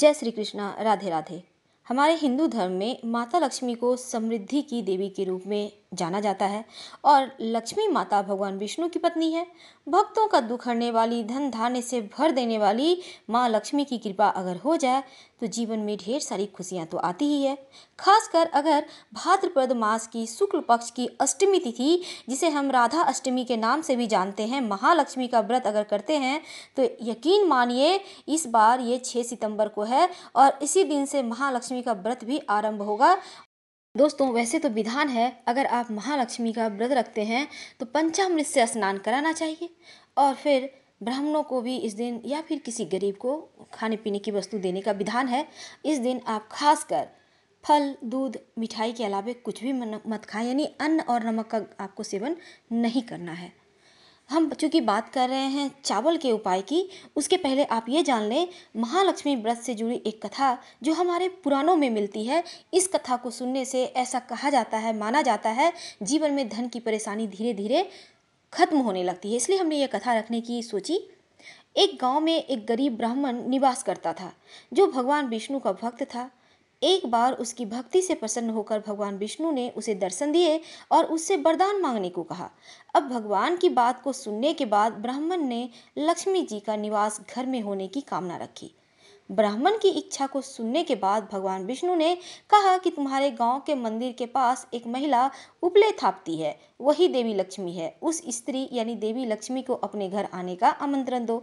जय श्री कृष्णा राधे राधे हमारे हिंदू धर्म में माता लक्ष्मी को समृद्धि की देवी के रूप में जाना जाता है और लक्ष्मी माता भगवान विष्णु की पत्नी है भक्तों का दुख हरने वाली धन धान्य से भर देने वाली माँ लक्ष्मी की कृपा अगर हो जाए तो जीवन में ढेर सारी खुशियाँ तो आती ही है खासकर अगर भाद्रपद मास की शुक्ल पक्ष की अष्टमी तिथि जिसे हम राधा अष्टमी के नाम से भी जानते हैं महालक्ष्मी का व्रत अगर करते हैं तो यकीन मानिए इस बार ये छः सितंबर को है और इसी दिन से महालक्ष्मी का व्रत भी आरंभ होगा दोस्तों वैसे तो विधान है अगर आप महालक्ष्मी का व्रत रखते हैं तो पंचामृत से स्नान कराना चाहिए और फिर ब्राह्मणों को भी इस दिन या फिर किसी गरीब को खाने पीने की वस्तु देने का विधान है इस दिन आप खास कर फल दूध मिठाई के अलावे कुछ भी मत खाएं यानी अन्न और नमक का आपको सेवन नहीं करना है हम चूँकि बात कर रहे हैं चावल के उपाय की उसके पहले आप ये जान लें महालक्ष्मी व्रत से जुड़ी एक कथा जो हमारे पुराणों में मिलती है इस कथा को सुनने से ऐसा कहा जाता है माना जाता है जीवन में धन की परेशानी धीरे धीरे खत्म होने लगती है इसलिए हमने ये कथा रखने की सोची एक गांव में एक गरीब ब्राह्मण निवास करता था जो भगवान विष्णु का भक्त था एक बार उसकी भक्ति से प्रसन्न होकर भगवान विष्णु ने उसे दर्शन दिए और उससे वरदान मांगने को कहा अब भगवान की बात को सुनने के बाद ब्राह्मण ने लक्ष्मी जी का निवास घर में होने की कामना रखी ब्राह्मण की इच्छा को सुनने के बाद भगवान विष्णु ने कहा कि तुम्हारे गांव के मंदिर के पास एक महिला उपले थापती है वही देवी लक्ष्मी है उस स्त्री यानी देवी लक्ष्मी को अपने घर आने का आमंत्रण दो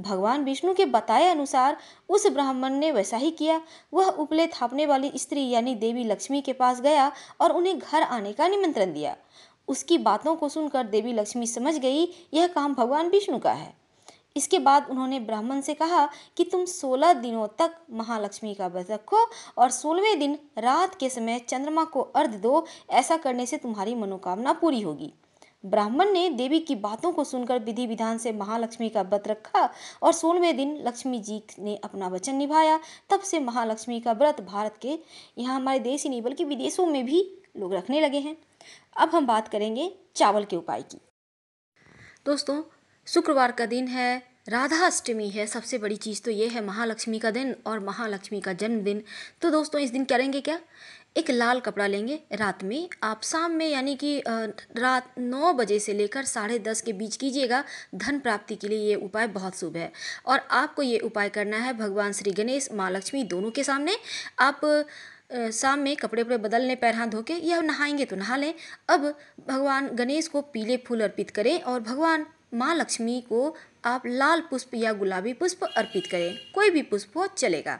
भगवान विष्णु के बताए अनुसार उस ब्राह्मण ने वैसा ही किया वह उपले थापने वाली स्त्री यानी देवी लक्ष्मी के पास गया और उन्हें घर आने का निमंत्रण दिया उसकी बातों को सुनकर देवी लक्ष्मी समझ गई यह काम भगवान विष्णु का है इसके बाद उन्होंने ब्राह्मण से कहा कि तुम सोलह दिनों तक महालक्ष्मी का व्रत रखो और सोलहवें दिन रात के समय चंद्रमा को अर्ध दो ऐसा करने से तुम्हारी मनोकामना पूरी होगी ब्राह्मण ने देवी की बातों को सुनकर विधि विधान से महालक्ष्मी का व्रत रखा और सोलहवें दिन लक्ष्मी जी ने अपना वचन निभाया तब से महालक्ष्मी का व्रत भारत के यहाँ हमारे देश ही नहीं बल्कि विदेशों में भी लोग रखने लगे हैं अब हम बात करेंगे चावल के उपाय की दोस्तों शुक्रवार का दिन है राधा अष्टमी है सबसे बड़ी चीज़ तो ये है महालक्ष्मी का दिन और महालक्ष्मी का जन्मदिन तो दोस्तों इस दिन करेंगे क्या एक लाल कपड़ा लेंगे रात में आप शाम में यानी कि रात नौ बजे से लेकर साढ़े दस के बीच कीजिएगा धन प्राप्ति के लिए ये उपाय बहुत शुभ है और आपको ये उपाय करना है भगवान श्री गणेश माँ लक्ष्मी दोनों के सामने आप शाम में कपड़े वपड़े बदल लें पैर हाथ धो के या नहाएंगे तो नहा लें अब भगवान गणेश को पीले फूल अर्पित करें और भगवान माँ लक्ष्मी को आप लाल पुष्प या गुलाबी पुष्प अर्पित करें कोई भी पुष्प हो चलेगा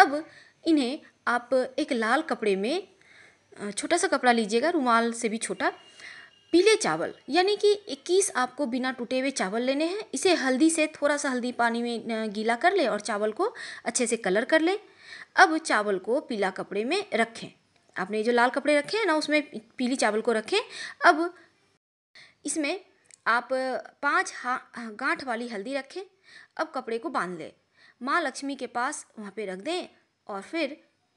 अब इन्हें आप एक लाल कपड़े में छोटा सा कपड़ा लीजिएगा रुमाल से भी छोटा पीले चावल यानी कि 21 आपको बिना टूटे हुए चावल लेने हैं इसे हल्दी से थोड़ा सा हल्दी पानी में गीला कर ले और चावल को अच्छे से कलर कर ले अब चावल को पीला कपड़े में रखें आपने जो लाल कपड़े रखे हैं ना उसमें पीली चावल को रखें अब इसमें आप पाँच हा गांठ वाली हल्दी रखें अब कपड़े को बांध लें माँ लक्ष्मी के पास वहाँ पे रख दें और फिर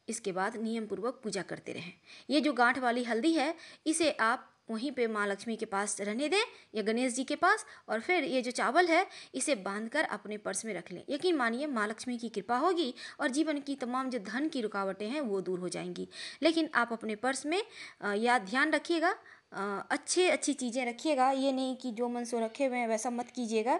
इसके बाद नियम पूर्वक पूजा करते रहें ये जो गांठ वाली हल्दी है इसे आप वहीं पे माँ लक्ष्मी के पास रहने दें या गणेश जी के पास और फिर ये जो चावल है इसे बांधकर अपने पर्स में रख लें यकीन मानिए माँ लक्ष्मी की कृपा होगी और जीवन की तमाम जो धन की रुकावटें हैं वो दूर हो जाएंगी लेकिन आप अपने पर्स में या ध्यान रखिएगा अच्छे अच्छी चीज़ें रखिएगा ये नहीं कि जो मन सो रखे हुए हैं वैसा मत कीजिएगा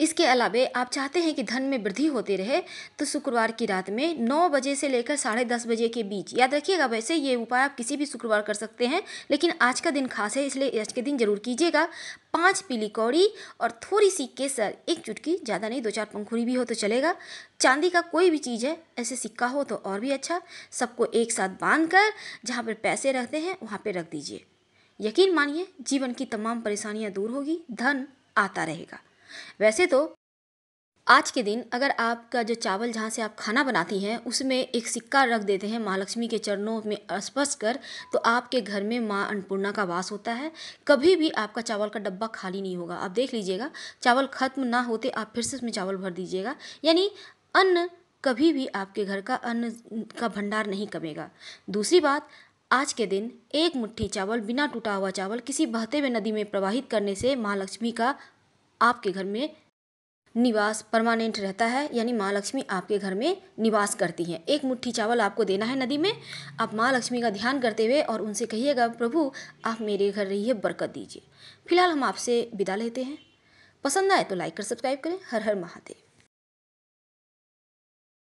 इसके अलावे आप चाहते हैं कि धन में वृद्धि होती रहे तो शुक्रवार की रात में नौ बजे से लेकर साढ़े दस बजे के बीच याद रखिएगा वैसे ये उपाय आप किसी भी शुक्रवार कर सकते हैं लेकिन आज का दिन खास है इसलिए आज के दिन जरूर कीजिएगा पाँच पीली कौड़ी और थोड़ी सी केसर एक चुटकी ज़्यादा नहीं दो चार पंखुड़ी भी हो तो चलेगा चांदी का कोई भी चीज़ है ऐसे सिक्का हो तो और भी अच्छा सबको एक साथ बांध कर जहाँ पर पैसे रखते हैं वहाँ पर रख दीजिए यकीन मानिए जीवन की तमाम परेशानियां दूर होगी धन आता रहेगा वैसे तो आज के दिन अगर आपका जो चावल जहाँ से आप खाना बनाती हैं उसमें एक सिक्का रख देते हैं महालक्ष्मी के चरणों में स्पर्श कर तो आपके घर में माँ अन्नपूर्णा का वास होता है कभी भी आपका चावल का डब्बा खाली नहीं होगा आप देख लीजिएगा चावल खत्म ना होते आप फिर से उसमें चावल भर दीजिएगा यानी अन्न कभी भी आपके घर का अन्न का भंडार नहीं कमेगा दूसरी बात आज के दिन एक मुट्ठी चावल बिना टूटा हुआ चावल किसी बहते हुए नदी में प्रवाहित करने से महालक्ष्मी का आपके घर में निवास परमानेंट रहता है यानी माँ लक्ष्मी आपके घर में निवास करती हैं एक मुट्ठी चावल आपको देना है नदी में आप माँ लक्ष्मी का ध्यान करते हुए और उनसे कहिएगा प्रभु आप मेरे घर रहिए बरकत दीजिए फिलहाल हम आपसे विदा लेते हैं पसंद आए तो लाइक कर सब्सक्राइब करें हर हर महादेव